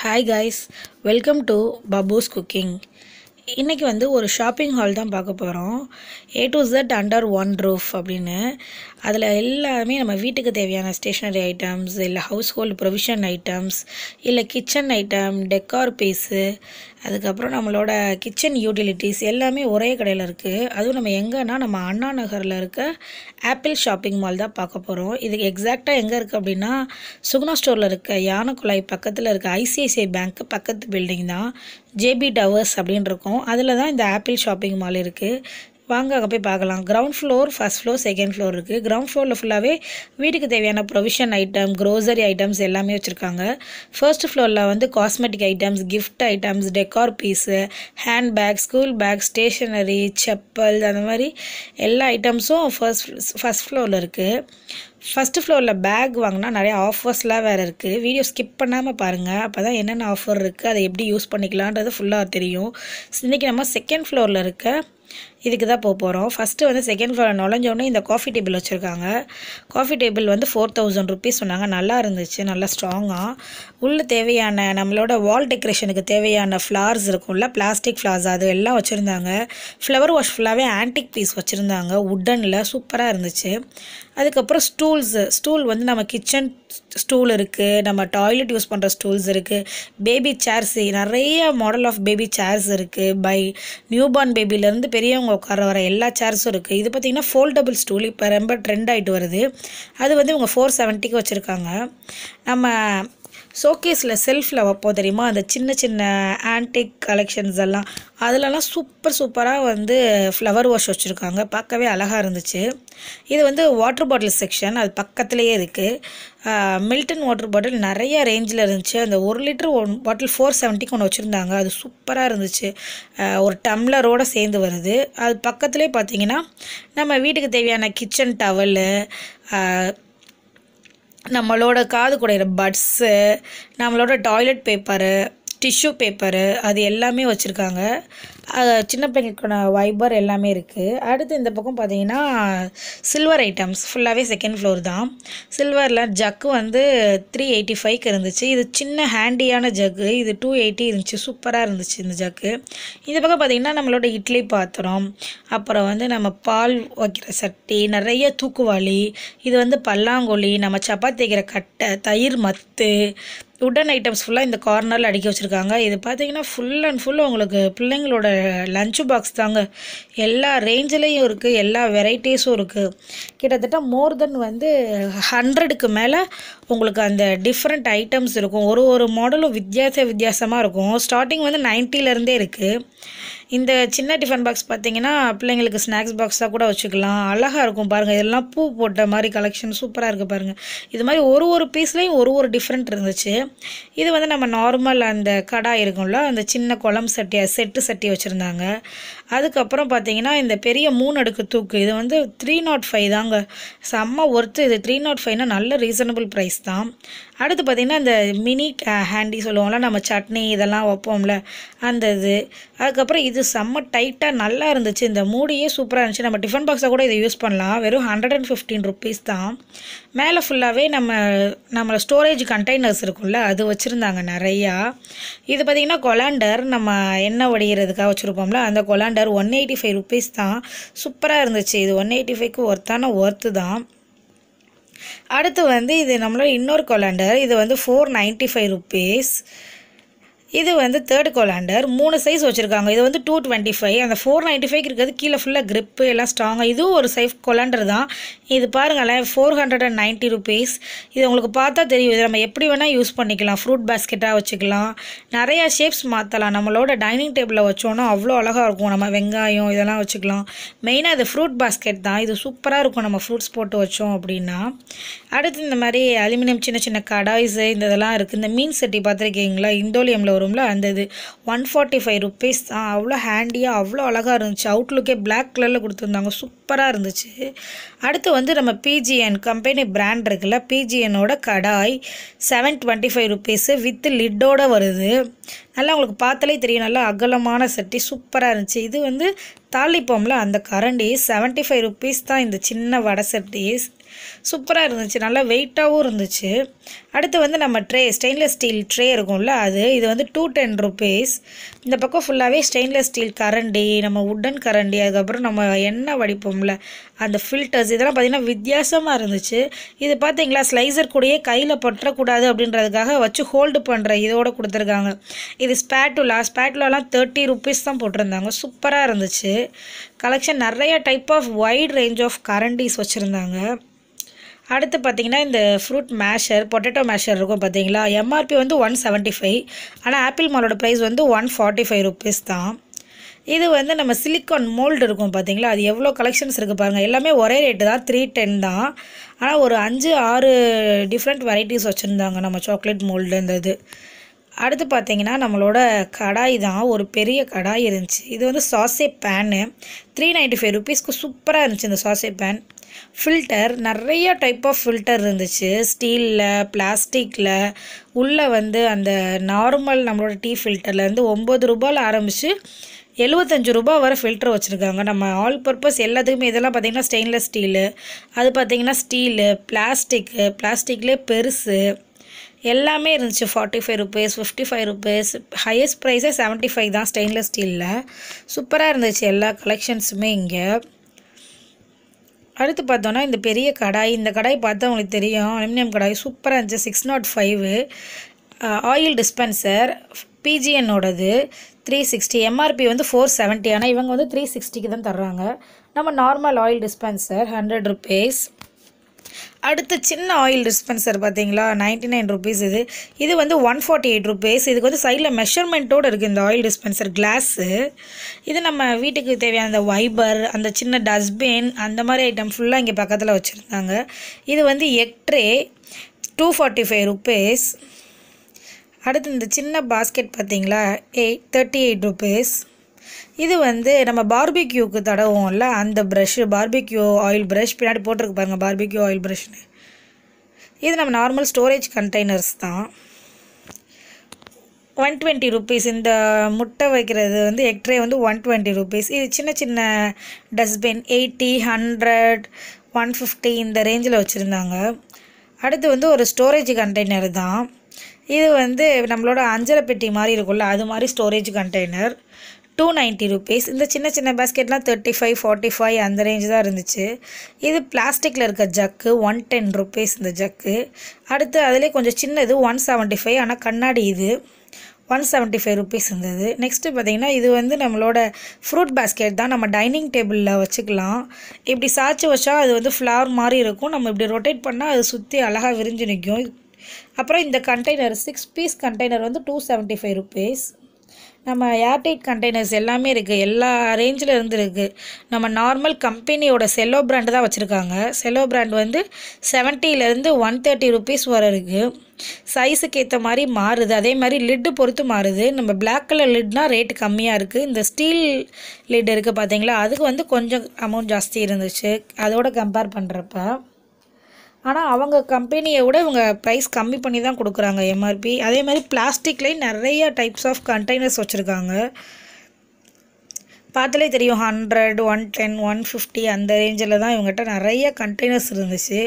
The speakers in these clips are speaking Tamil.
hi guys welcome to Babu's cooking இன்றைக்கி வந்து ஒரு ஷாப்பிங் ஹால் தான் பார்க்க போகிறோம் A to Z under one roof அப்படின்னு அதில் எல்லாமே நம்ம வீட்டுக்கு தேவையான ஸ்டேஷ்னரி ஐட்டம்ஸ் இல்லை ஹவுஸ் ஹோல்டு ப்ரொவிஷன் ஐட்டம்ஸ் இல்லை கிச்சன் ஐட்டம் டெக்கார் பீஸு அதுக்கப்புறம் நம்மளோட கிச்சன் யூட்டிலிட்டிஸ் எல்லாமே ஒரே கடையில் இருக்குது அதுவும் நம்ம எங்கேன்னா நம்ம அண்ணா நகரில் இருக்க ஆப்பிள் ஷாப்பிங் மால் தான் பார்க்க போகிறோம் இதுக்கு எக்ஸாக்டாக எங்கே இருக்குது அப்படின்னா சுகுணா ஸ்டோரில் இருக்க யானைக்குழாய் பக்கத்தில் இருக்க ஐசிஐசிஐ பேங்க்கு பக்கத்து பில்டிங் தான் ஜேபி டவர்ஸ் அப்படின்னு இருக்கும் அதில் தான் இந்த ஆப்பிள் ஷாப்பிங் மால் இருக்குது வாங்க அங்கே போய் பார்க்கலாம் ground floor first floor second floor இருக்குது கிரவுண்ட் ஃப்ளோரில் ஃபுல்லாகவே வீட்டுக்கு தேவையான ப்ரொவிஷன் ஐட்டம் க்ரோசரி ஐட்டம்ஸ் எல்லாமே வச்சுருக்காங்க ஃபர்ஸ்ட் ஃப்ளோரில் வந்து cosmetic items gift items decor piece handbag school bag stationery chappal அந்த மாதிரி எல்லா ஐட்டம்ஸும் ஃபர்ஸ்ட் ஃபஸ்ட் ஃப்ளோரில் இருக்குது ஃபஸ்ட்டு ஃப்ளோரில் பேக் வாங்கினா நிறைய ஆஃபர்ஸ்லாம் வேறு இருக்குது வீடியோ ஸ்கிப் பண்ணாமல் பாருங்கள் அப்போ தான் என்னென்ன ஆஃபர் இருக்குது அதை எப்படி யூஸ் பண்ணிக்கலான்றது ஃபுல்லாக தெரியும் இன்றைக்கி நம்ம செகண்ட் ஃப்ளோரில் இருக்க இதுக்கு தான் போக போகிறோம் ஃபஸ்ட்டு வந்து செகண்ட் ஃப்ளோர் நுழைஞ்சோடனே இந்த காஃபி டேபிள் வச்சுருக்காங்க காஃபி டேபிள் வந்து ஃபோர் தௌசண்ட் ருபீஸ் சொன்னாங்க நல்லா இருந்துச்சு நல்லா ஸ்ட்ராங்காக உள்ளே தேவையான நம்மளோட வால் டெக்கரேஷனுக்கு தேவையான ஃப்ளார்ஸ் இருக்கும்ல பிளாஸ்டிக் ஃப்ளார்ஸ் அது எல்லாம் வச்சுருந்தாங்க ஃப்ளவர் வாஷ் ஃபுல்லாகவே ஆன்டிக் பீஸ் வச்சுருந்தாங்க உட்டனில் சூப்பராக இருந்துச்சு அதுக்கப்புறம் ஸ்டூல்ஸு ஸ்டூல் வந்து நம்ம கிச்சன் ஸ்டூல் இருக்குது நம்ம டாய்லெட் யூஸ் பண்ணுற ஸ்டூல்ஸ் இருக்குது பேபி சேர்ஸு நிறைய மாடல் ஆஃப் பேபி சேர்ஸ் இருக்குது பை நியூ பார்ன் பேபிலேருந்து பெரியவங்க பெரியவங்க உட்கார வர எல்லா சேர்ஸும் இருக்குது இது பார்த்திங்கன்னா ஃபோல்டபுள் ஸ்டூல் இப்போ ரொம்ப ட்ரெண்ட் ஆகிட்டு வருது அது வந்து இவங்க ஃபோர் செவன்ட்டிக்கு வச்சுருக்காங்க நம்ம ஷோகேஸில் செல்ஃபில் வைப்போம் தெரியுமா அந்த சின்ன சின்ன ஆன்டிக் கலெக்ஷன்ஸ் எல்லாம் அதிலலாம் சூப்பர் சூப்பராக வந்து ஃப்ளவர் வாஷ் வச்சுருக்காங்க பார்க்கவே அழகாக இருந்துச்சு இது வந்து வாட்டர் பாட்டில் செக்ஷன் அது பக்கத்துலேயே இருக்குது மில்டன் வாட்டர் பாட்டில் நிறைய ரேஞ்சில் இருந்துச்சு அந்த ஒரு லிட்டர் ஒன் பாட்டில் ஃபோர் செவன்ட்டிக்கு ஒன்று வச்சுருந்தாங்க அது சூப்பராக இருந்துச்சு ஒரு டம்ளரோடு சேர்ந்து வருது அது பக்கத்துலேயே பார்த்திங்கன்னா நம்ம வீட்டுக்கு தேவையான கிச்சன் டவலு நம்மளோட காது குடையிற பட்ஸு நம்மளோட டாய்லெட் பேப்பரு டிஷ்யூ பேப்பரு அது எல்லாமே வச்சுருக்காங்க சின்ன பிள்ளைங்களுக்கான வைபர் எல்லாமே இருக்குது அடுத்து இந்த பக்கம் பார்த்தீங்கன்னா சில்வர் ஐட்டம்ஸ் ஃபுல்லாகவே செகண்ட் ஃப்ளோர் தான் சில்வரில் ஜக்கு வந்து த்ரீ எயிட்டி ஃபைவ்க்கு இருந்துச்சு இது சின்ன ஹேண்டியான ஜக்கு இது டூ எயிட்டி இருந்துச்சு சூப்பராக இருந்துச்சு இந்த ஜக்கு இந்த பக்கம் பார்த்தீங்கன்னா நம்மளோட இட்லி பாத்திரம் அப்புறம் வந்து நம்ம பால் வைக்கிற சட்டி நிறைய தூக்குவாளி இது வந்து பல்லாங்குழி நம்ம சப்பாத்தி வைக்கிற கட்டை தயிர் மத்து உடன் ஐட்டம்ஸ் ஃபுல்லாக இந்த கார்னரில் அடுக்கி வச்சுருக்காங்க இது பார்த்தீங்கன்னா ஃபுல் அண்ட் ஃபுல் உங்களுக்கு பிள்ளைங்களோட லஞ்சு பாக்ஸ் தாங்க எல்லா ரேஞ்சிலையும் இருக்குது எல்லா வெரைட்டிஸும் இருக்குது கிட்டத்தட்ட மோர் தென் வந்து ஹண்ட்ரடுக்கு மேலே உங்களுக்கு அந்த டிஃப்ரெண்ட் ஐட்டம்ஸ் இருக்கும் ஒரு ஒரு மாடலும் வித்தியாச வித்தியாசமாக இருக்கும் ஸ்டார்டிங் வந்து நைன்ட்டிலருந்தே இருக்குது இந்த சின்ன டிஃபன் பாக்ஸ் பார்த்தீங்கன்னா பிள்ளைங்களுக்கு ஸ்நாக்ஸ் பாக்ஸாக கூட வச்சுக்கலாம் அழகாக இருக்கும் பாருங்கள் இதெல்லாம் பூ போட்ட மாதிரி கலெக்ஷன் சூப்பராக இருக்குது பாருங்கள் இது மாதிரி ஒரு ஒரு பீஸ்லேயும் ஒரு ஒரு டிஃப்ரெண்ட் இருந்துச்சு இது வந்து நம்ம நார்மல் அந்த கடா இருக்கும்ல அந்த சின்ன குழம்பு சட்டியை செட்டு சட்டி வச்சுருந்தாங்க அதுக்கப்புறம் பார்த்தீங்கன்னா இந்த பெரிய மூணு அடுக்கு தூக்கு இது வந்து த்ரீ நாட் ஃபைவ் தாங்க செம்ம ஒர்த்து இது த்ரீ நாட் ஃபைவ்னா நல்ல ரீசனபிள் ப்ரைஸ் தான் அடுத்து பார்த்திங்கன்னா இந்த மினி ஹேண்டி சொல்லுவோம்ல நம்ம சட்னி இதெல்லாம் வைப்போம்ல அந்த இது அதுக்கப்புறம் இது செம்ம டைட்டாக நல்லா இருந்துச்சு இந்த மூடியே சூப்பராக இருந்துச்சு நம்ம டிஃபன் பாக்ஸாக கூட இதை யூஸ் பண்ணலாம் வெறும் ஹண்ட்ரட் அண்ட் ஃபிஃப்டீன் ருப்பீஸ் தான் மேலே ஃபுல்லாகவே நம்ம நம்மளை ஸ்டோரேஜ் கண்டெய்னர்ஸ் இருக்கும்ல அது வச்சுருந்தாங்க நிறையா இது பார்த்திங்கன்னா கொலாண்டர் நம்ம எண்ணெய் வடிகிறதுக்காக வச்சுருப்போம்ல அந்த colander lavender one eighty five rupees தான் சூப்பராக இருந்துச்சு இது ஒன் எயிட்டி ஃபைவ்க்கு ஒர்த்தான ஒர்த்து தான் அடுத்து வந்து இது நம்மளோட இன்னொரு கொலண்டர் இது வந்து ஃபோர் நைன்ட்டி ஃபைவ் ருப்பீஸ் இது வந்து தேர்ட் கோலாண்டர் மூணு சைஸ் வச்சுருக்காங்க இது வந்து டூ டுவெண்ட்டி ஃபைவ் அந்த ஃபோர் நைன்ட்டி ஃபைவ் இருக்கிறது கீழே ஃபுல்லாக கிரிப்பு எல்லாம் ஸ்ட்ராங்காக இதுவும் ஒரு சைஃப் கொலாண்டர் தான் இது பாருங்களேன் four hundred and ninety rupees இது உங்களுக்கு பார்த்தா தெரியும் இது நம்ம எப்படி வேணால் யூஸ் பண்ணிக்கலாம் ஃப்ரூட் பாஸ்கெட்டாக வச்சுக்கலாம் நிறையா ஷேப்ஸ் மாற்றலாம் நம்மளோட டைனிங் டேபிளில் வச்சோன்னா அவ்வளோ அழகாக இருக்கும் நம்ம வெங்காயம் இதெல்லாம் வச்சுக்கலாம் மெயினாக இது ஃப்ரூட் பாஸ்கெட் தான் இது சூப்பராக இருக்கும் நம்ம ஃப்ரூட்ஸ் போட்டு வச்சோம் அப்படின்னா அடுத்து இந்த மாதிரி அலுமினியம் சின்ன சின்ன கடாய்ஸு இந்த இதெல்லாம் இருக்குது இந்த மீன் செட்டி பார்த்துருக்கீங்களா இந்தோலியமில் ஷோரூமில் அந்த இது ஒன் ஃபார்ட்டி ஃபைவ் ருப்பீஸ் தான் அவ்வளோ ஹேண்டியாக அவ்வளோ அழகாக இருந்துச்சு அவுட்லுக்கே பிளாக் கலரில் கொடுத்துருந்தாங்க சூப்பராக இருந்துச்சு அடுத்து வந்து நம்ம பிஜிஎன் கம்பெனி பிராண்ட் இருக்குல்ல பிஜிஎனோட kadai seven twenty five rupees with லிட்டோடு வருது நல்லா உங்களுக்கு பார்த்தாலே தெரியும் நல்லா அகலமான சட்டி சூப்பராக இருந்துச்சு இது வந்து தாளிப்போம்ல அந்த கரண்டி செவன்ட்டி ஃபைவ் ருப்பீஸ் தான் இந்த சின்ன வடை சட்டிஸ் சூப்பராக இருந்துச்சு நல்லா வெயிட்டாகவும் இருந்துச்சு அடுத்து வந்து நம்ம ட்ரே ஸ்டெயின்லெஸ் ஸ்டீல் ட்ரே இருக்கும்ல அது இது வந்து டூ டென் ருபீஸ் இந்த பக்கம் ஃபுல்லாகவே ஸ்டெயின்லெஸ் ஸ்டீல் கரண்டி நம்ம உட்டன் கரண்டி அதுக்கப்புறம் நம்ம எண்ணெய் வடிப்போம்ல அந்த ஃபில்டர்ஸ் இதெல்லாம் பார்த்திங்கன்னா வித்தியாசமாக இருந்துச்சு இது பார்த்தீங்களா ஸ்லைசர் கூடயே கையில் பற்றக்கூடாது அப்படின்றதுக்காக வச்சு ஹோல்டு பண்ணுற இதோட கொடுத்துருக்காங்க இது ஸ்பேட்டுலா ஸ்பேட்டுலாலாம் தேர்ட்டி ருப்பீஸ் தான் போட்டிருந்தாங்க சூப்பராக இருந்துச்சு கலெக்ஷன் நிறைய type of wide range of கரண்டிஸ் வச்சுருந்தாங்க அடுத்து பார்த்தீங்கன்னா இந்த ஃப்ரூட் மேஷர் பொட்டேட்டோ மேஷர் இருக்கும் பார்த்தீங்களா எம்ஆர்பி வந்து ஒன் செவன்ட்டி ஃபைவ் ஆனால் ஆப்பிள் மாலோட ப்ரைஸ் வந்து ஒன் ஃபார்ட்டி ஃபைவ் ருப்பீஸ் தான் இது வந்து நம்ம சிலிக்கான் மோல்டு இருக்கும் பார்த்தீங்களா அது எவ்வளோ கலெக்ஷன்ஸ் இருக்குது பாருங்கள் எல்லாமே ஒரே ரேட்டு தான் த்ரீ டென் தான் ஆனால் ஒரு அஞ்சு ஆறு டிஃப்ரெண்ட் வெரைட்டிஸ் வச்சுருந்தாங்க நம்ம சாக்லேட் மோல்டு இந்த இது அடுத்து பார்த்தீங்கன்னா நம்மளோட கடாய் தான் ஒரு பெரிய கடாய் இருந்துச்சு இது வந்து saucepan three ninety five ருபீஸ்க்கு சூப்பராக இருந்துச்சு இந்த சாசே பேன் ஃபில்டர் நிறைய டைப் ஆஃப் ஃபில்டர் இருந்துச்சு ஸ்டீலில் பிளாஸ்டிக்கில் உள்ளே வந்து அந்த நார்மல் நம்மளோட டீ ஃபில்டர்லேருந்து ஒம்பது ரூபாயில் ஆரம்பித்து எழுபத்தஞ்சு ரூபா வர ஃபில்ட்ரு வச்சுருக்காங்க நம்ம ஆல் பர்பஸ் எல்லாத்துக்குமே இதெல்லாம் பார்த்திங்கன்னா ஸ்டெயின்லெஸ் ஸ்டீலு அது பார்த்திங்கன்னா ஸ்டீலு பிளாஸ்டிக்கு பிளாஸ்டிக்லேயே பெருசு எல்லாமே இருந்துச்சு forty five rupees fifty five rupees highest ப்ரைஸே செவன்ட்டி ஃபைவ் தான் ஸ்டெயின்லெஸ் ஸ்டீலில் சூப்பராக இருந்துச்சு எல்லா கலெக்ஷன்ஸுமே இங்கே அடுத்து பார்த்தோன்னா இந்த பெரிய கடாய் இந்த கடாய் பார்த்தா உங்களுக்கு தெரியும் அலுமினியம் கடாய் சூப்பராக இருந்துச்சு six not five oil dispenser பிஜிஎன்னோடது த்ரீ சிக்ஸ்டி எம்ஆர்பி வந்து ஃபோர் செவன்ட்டி ஆனால் இவங்க வந்து த்ரீ சிக்ஸ்டிக்கு தான் தர்றாங்க நம்ம normal oil dispenser hundred rupees அடுத்து சின்ன ஆயில் டிஸ்பென்சர் பார்த்தீங்களா நைன்ட்டி நைன் ருபீஸ் இது இது வந்து ஒன் ஃபார்ட்டி எயிட் ருபீஸ் இதுக்கு வந்து சைடில் மெஷர்மெண்ட்டோடு இருக்குது இந்த ஆயில் டிஸ்பென்சர் கிளாஸு இது நம்ம வீட்டுக்கு தேவையான அந்த வைபர் அந்த சின்ன டஸ்ட்பின் அந்த மாதிரி ஐட்டம் ஃபுல்லாக இங்கே பக்கத்தில் வச்சுருந்தாங்க இது வந்து egg tray two forty five rupees அடுத்து இந்த சின்ன பாஸ்கெட் பார்த்தீங்களா எயிட் தேர்ட்டி எயிட் ருபீஸ் இது வந்து நம்ம பார்பிக்யூக்கு தடவும்ல அந்த ப்ரஷ்ஷு பார்பிக்யூ ஆயில் ப்ரஷ் பின்னாடி போட்டிருக்கு பாருங்கள் பார்பிக்யூ ஆயில் ப்ரஷ்னு இது நம்ம நார்மல் ஸ்டோரேஜ் கண்டெய்னர்ஸ் தான் ஒன் டுவெண்ட்டி ருபீஸ் இந்த முட்டை வைக்கிறது வந்து எக்ட்ரே வந்து ஒன் டுவெண்ட்டி ருபீஸ் இது சின்ன சின்ன dustbin eighty hundred one fifty இந்த ரேஞ்சில் வச்சுருந்தாங்க அடுத்து வந்து ஒரு ஸ்டோரேஜ் கண்டெய்னர் தான் இது வந்து நம்மளோட அஞ்சரை பெட்டி மாதிரி இருக்கும்ல அது மாதிரி storage container two ninety rupees இந்த சின்ன சின்ன பேஸ்கெட்லாம் தேர்ட்டி ஃபைவ் ஃபார்ட்டி ஃபைவ் அந்த ரேஞ்ச் தான் இருந்துச்சு இது பிளாஸ்டிக்கில் இருக்க ஜக்கு ஒன் டென் ருபீஸ் இந்த ஜக்கு அடுத்து அதிலே கொஞ்சம் சின்னது ஒன் செவன்ட்டி ஃபைவ் ஆனால் கண்ணாடி இது ஒன் செவன்ட்டி ஃபைவ் ருபீஸ் இருந்தது நெக்ஸ்ட்டு பார்த்திங்கன்னா இது வந்து நம்மளோட ஃப்ரூட் பேஸ்கெட் தான் நம்ம டைனிங் டேபிளில் வச்சுக்கலாம் இப்படி சாய்ச்சி வச்சா அது வந்து ஃப்ளவர் மாதிரி இருக்கும் நம்ம இப்படி ரொட்டேட் பண்ணால் அது சுற்றி அழகாக விரிஞ்சு நிற்கும் அப்புறம் இந்த கண்டெய்னர் சிக்ஸ் பீஸ் கண்டெய்னர் வந்து டூ செவன்ட்டி ஃபைவ் ருபீஸ் நம்ம ஏர்டைட் கண்டெய்னர்ஸ் எல்லாமே இருக்குது எல்லா ரேஞ்சில் இருந்து இருக்குது நம்ம நார்மல் கம்பெனியோட செல்லோ பிராண்டு தான் வச்சுருக்காங்க செல்லோ பிராண்ட் வந்து செவன்ட்டிலேருந்து ஒன் தேர்ட்டி ருபீஸ் வர இருக்குது சைஸுக்கு ஏற்ற மாதிரி மாறுது அதே மாதிரி லிட்டு பொறுத்து மாறுது நம்ம பிளாக் கலர் லிட்னால் ரேட்டு கம்மியாக இருக்குது இந்த ஸ்டீல் லிட் இருக்குது பார்த்தீங்களா அதுக்கு வந்து கொஞ்சம் அமௌண்ட் ஜாஸ்தி இருந்துச்சு அதோட கம்பேர் பண்ணுறப்ப ஆனால் அவங்க கம்பெனியை விட இவங்க ப்ரைஸ் கம்மி பண்ணி தான் கொடுக்குறாங்க எம்ஆர்பி அதே மாதிரி பிளாஸ்டிக்லேயும் நிறைய டைப்ஸ் ஆஃப் கண்டெய்னர்ஸ் வச்சுருக்காங்க பார்த்தாலே தெரியும் hundred one ten one fifty அந்த ரேஞ்சில் தான் இவங்ககிட்ட நிறைய கண்டெய்னர்ஸ் இருந்துச்சு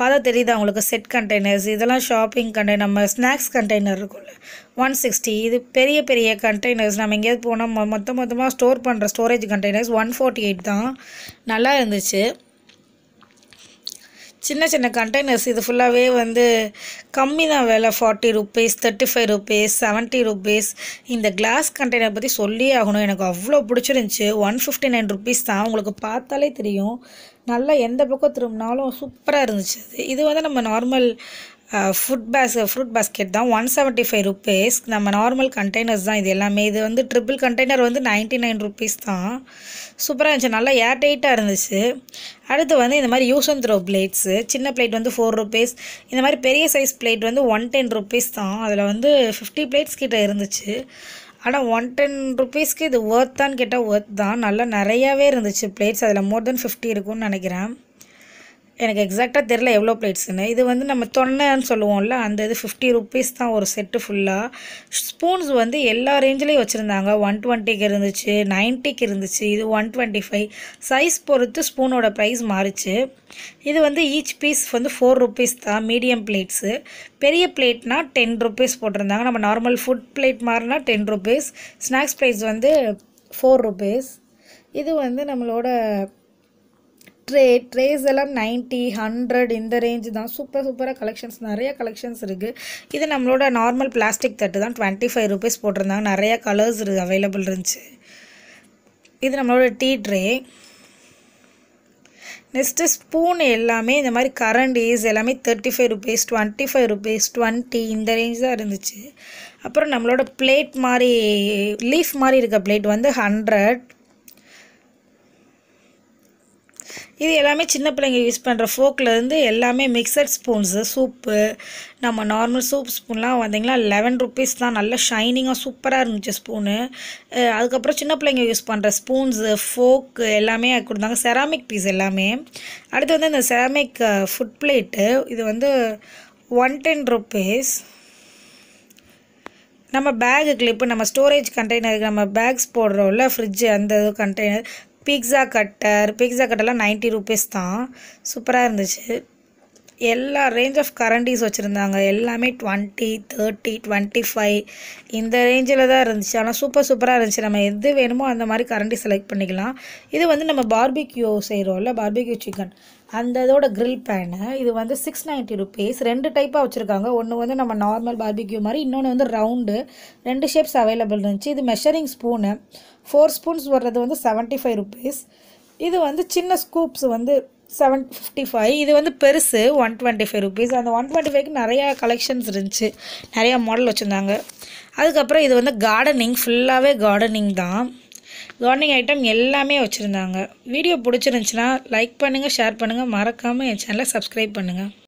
பார்த்தா தெரியுது அவங்களுக்கு செட் கண்டெய்னர்ஸ் இதெல்லாம் ஷாப்பிங் கண்டெய்னர் நம்ம ஸ்நாக்ஸ் கண்டெய்னர் இருக்கும்ல ஒன் சிக்ஸ்டி இது பெரிய பெரிய கண்டெய்னர்ஸ் நம்ம எங்கேயாவது போனால் மொத்த மொத்தமாக ஸ்டோர் பண்ணுற storage containers one forty eight தான் நல்லா இருந்துச்சு சின்ன சின்ன கண்டெய்னர்ஸ் இது ஃபுல்லாகவே வந்து கம்மி தான் விலை forty rupees thirty five rupees seventy rupees இந்த கிளாஸ் கண்டெய்னர் பற்றி சொல்லியே ஆகணும் எனக்கு அவ்வளோ பிடிச்சிருந்துச்சி ஒன் ஃபிஃப்டி நைன் ருபீஸ் தான் உங்களுக்கு பார்த்தாலே தெரியும் நல்லா எந்த பக்கம் திரும்பினாலும் சூப்பராக இருந்துச்சு இது வந்து நம்ம normal food base fruit basket தான் ஒன் செவன்ட்டி ஃபைவ் ருப்பீஸ் நம்ம நார்மல் கண்டெய்னர்ஸ் தான் இது எல்லாமே இது வந்து ட்ரிபிள் கண்டெய்னர் வந்து நைன்ட்டி நைன் ருப்பீஸ் தான் சூப்பராக இருந்துச்சு நல்லா ஏர் டைட்டாக இருந்துச்சு அடுத்து வந்து இந்த மாதிரி யூஸ் அண்ட் த்ரோ பிளேட்ஸு சின்ன பிளேட் வந்து ஃபோர் ருபீஸ் இந்த மாதிரி பெரிய சைஸ் பிளேட் வந்து ஒன் டென் ருபீஸ் தான் அதில் வந்து ஃபிஃப்டி பிளேட்ஸ் கிட்டே இருந்துச்சு ஆனால் ஒன் டென் ருபீஸ்க்கு இது ஒர்த் தான் கேட்டால் ஒர்த் தான் நல்லா நிறையாவே இருந்துச்சு பிளேட்ஸ் அதில் மோர் தென் ஃபிஃப்டி இருக்கும்னு நினைக்கிறேன் எனக்கு எக்ஸாக்டாக தெரில எவ்வளோ பிளேட்ஸ்னு இது வந்து நம்ம தொன்னைன்னு சொல்லுவோம்ல அந்த இது ஃபிஃப்டி ருப்பீஸ் தான் ஒரு செட்டு ஃபுல்லாக ஸ்பூன்ஸ் வந்து எல்லா ரேஞ்சிலையும் வச்சுருந்தாங்க ஒன் டுவெண்ட்டிக்கு இருந்துச்சு நைன்ட்டிக்கு இருந்துச்சு இது ஒன் டுவெண்ட்டி ஃபைவ் சைஸ் பொறுத்து ஸ்பூனோட ப்ரைஸ் மாறிச்சு இது வந்து ஈச் பீஸ் வந்து ஃபோர் ருப்பீஸ் தான் மீடியம் பிளேட்ஸு பெரிய பிளேட்னா டென் ருப்பீஸ் போட்டிருந்தாங்க நம்ம நார்மல் ஃபுட் பிளேட் மாதிரினா டென் ருப்பீஸ் ஸ்நாக்ஸ் ப்ரைஸ் வந்து ஃபோர் ருப்பீஸ் இது வந்து நம்மளோட ட்ரே ட்ரேஸ் எல்லாம் நைன்ட்டி ஹண்ட்ரட் இந்த ரேஞ்சு தான் சூப்பர் சூப்பராக கலெக்ஷன்ஸ் நிறைய கலெக்ஷன்ஸ் இருக்குது இது நம்மளோட நார்மல் பிளாஸ்டிக் தட்டு தான் டுவெண்ட்டி ஃபைவ் ருபீஸ் போட்டிருந்தாங்க நிறையா கலர்ஸ் அவைலபிள் இருந்துச்சு இது நம்மளோட டீ ட்ரே நெக்ஸ்ட்டு ஸ்பூன் எல்லாமே இந்த மாதிரி கரண்டீஸ் எல்லாமே thirty five rupees twenty five rupees twenty இந்த ரேஞ்ச் தான் இருந்துச்சு அப்புறம் நம்மளோட பிளேட் மாதிரி லீஃப் மாதிரி இருக்க பிளேட் வந்து ஹண்ட்ரட் இது எல்லாமே சின்ன பிள்ளைங்க யூஸ் பண்ணுற இருந்து எல்லாமே மிக்சர் ஸ்பூன்ஸு சூப்பு நம்ம நார்மல் சூப் ஸ்பூன்லாம் வந்தீங்கன்னா லெவன் ருபீஸ் தான் நல்ல ஷைனிங்காக சூப்பராக இருந்துச்சு ஸ்பூனு அதுக்கப்புறம் சின்ன பிள்ளைங்க யூஸ் பண்ணுற ஸ்பூன்ஸு ஃபோக்கு எல்லாமே கொடுத்தாங்க செராமிக் பீஸ் எல்லாமே அடுத்து வந்து இந்த செராமிக் ஃபுட் பிளேட்டு இது வந்து ஒன் டென் ருபீஸ் நம்ம பேகு கிளிப்பு நம்ம ஸ்டோரேஜ் கண்டெய்னருக்கு நம்ம பேக்ஸ் போடுறோம்ல ஃப்ரிட்ஜு அந்த கண்டெய்னர் பீட்சா கட்டர் பீட்சா கட்டர்லாம் நைன்ட்டி ருபீஸ் தான் சூப்பராக இருந்துச்சு எல்லா ரேஞ்ச் ஆஃப் கரண்டிஸ் வச்சுருந்தாங்க எல்லாமே டுவெண்ட்டி தேர்ட்டி டுவெண்ட்டி ஃபைவ் இந்த ரேஞ்சில் தான் இருந்துச்சு ஆனால் சூப்பர் சூப்பராக இருந்துச்சு நம்ம எது வேணுமோ அந்த மாதிரி கரண்டி செலக்ட் பண்ணிக்கலாம் இது வந்து நம்ம பார்பிக்யூ செய்கிறோம்ல பார்பிக்யூ சிக்கன் அந்த இதோட க்ரில் பேனு இது வந்து சிக்ஸ் நைன்ட்டி ருபீஸ் ரெண்டு டைப்பாக வச்சுருக்காங்க ஒன்று வந்து நம்ம நார்மல் பார்பிக்யூ மாதிரி இன்னொன்று வந்து ரவுண்டு ரெண்டு ஷேப்ஸ் அவைலபிள் இருந்துச்சு இது மெஷரிங் ஸ்பூனு ஃபோர் ஸ்பூன்ஸ் வர்றது வந்து செவன்ட்டி ஃபைவ் ருபீஸ் இது வந்து சின்ன ஸ்கூப்ஸ் வந்து செவன் ஃபிஃப்டி ஃபைவ் இது வந்து பெருசு ஒன் டுவெண்ட்டி ஃபைவ் ருபீஸ் அந்த ஒன் டுவெண்ட்டி ஃபைவ்க்கு நிறையா கலெக்ஷன்ஸ் இருந்துச்சு நிறையா மாடல் வச்சுருந்தாங்க அதுக்கப்புறம் இது வந்து கார்டனிங் ஃபுல்லாகவே கார்டனிங் தான் கார்டனிங் ஐட்டம் எல்லாமே வச்சுருந்தாங்க வீடியோ பிடிச்சிருந்துச்சின்னா லைக் பண்ணுங்கள் ஷேர் பண்ணுங்கள் மறக்காமல் என் சேனலை சப்ஸ்கிரைப் பண்ணுங்கள்